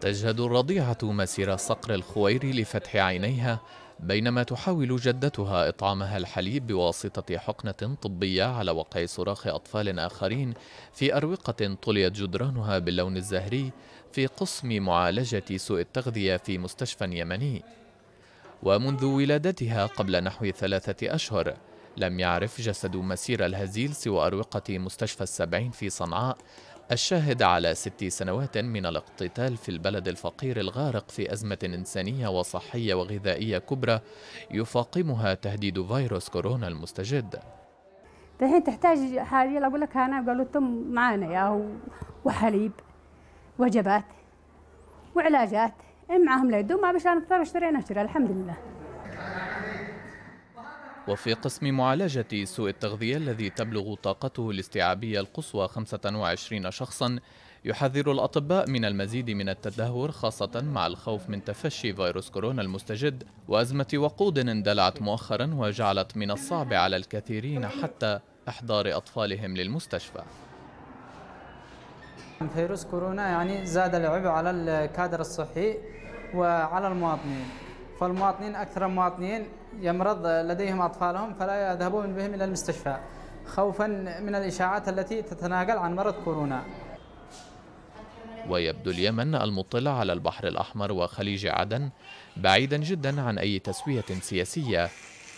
تجهد الرضيعة مسير صقر الخوير لفتح عينيها بينما تحاول جدتها إطعامها الحليب بواسطة حقنة طبية على وقع صراخ أطفال آخرين في أروقة طليت جدرانها باللون الزهري في قسم معالجة سوء التغذية في مستشفى يمني ومنذ ولادتها قبل نحو ثلاثة أشهر لم يعرف جسد مسير الهزيل سوى أروقة مستشفى السبعين في صنعاء الشاهد على ست سنوات من الاقتتال في البلد الفقير الغارق في أزمة إنسانية وصحية وغذائية كبرى يفاقمها تهديد فيروس كورونا المستجد الحين تحتاج حاليا أقول لك أنا قالوا تم معانا يا وحليب وجبات وعلاجات إيه معهم لا يدوم ما بشان نضطر اشترينا الحمد لله وفي قسم معالجة سوء التغذية الذي تبلغ طاقته الاستيعابية القصوى 25 شخصا يحذر الأطباء من المزيد من التدهور خاصة مع الخوف من تفشي فيروس كورونا المستجد وأزمة وقود اندلعت مؤخرا وجعلت من الصعب على الكثيرين حتى إحضار أطفالهم للمستشفى فيروس كورونا يعني زاد العبء على الكادر الصحي وعلى المواطنين فالمواطنين أكثر المواطنين يمرض لديهم أطفالهم فلا يذهبون بهم إلى المستشفى خوفا من الإشاعات التي تتناقل عن مرض كورونا ويبدو اليمن المطلع على البحر الأحمر وخليج عدن بعيدا جدا عن أي تسوية سياسية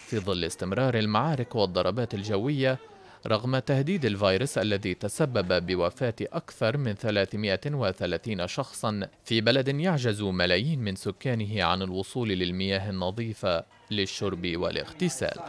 في ظل استمرار المعارك والضربات الجوية رغم تهديد الفيروس الذي تسبب بوفاة أكثر من 330 شخصا في بلد يعجز ملايين من سكانه عن الوصول للمياه النظيفة للشرب والاغتسال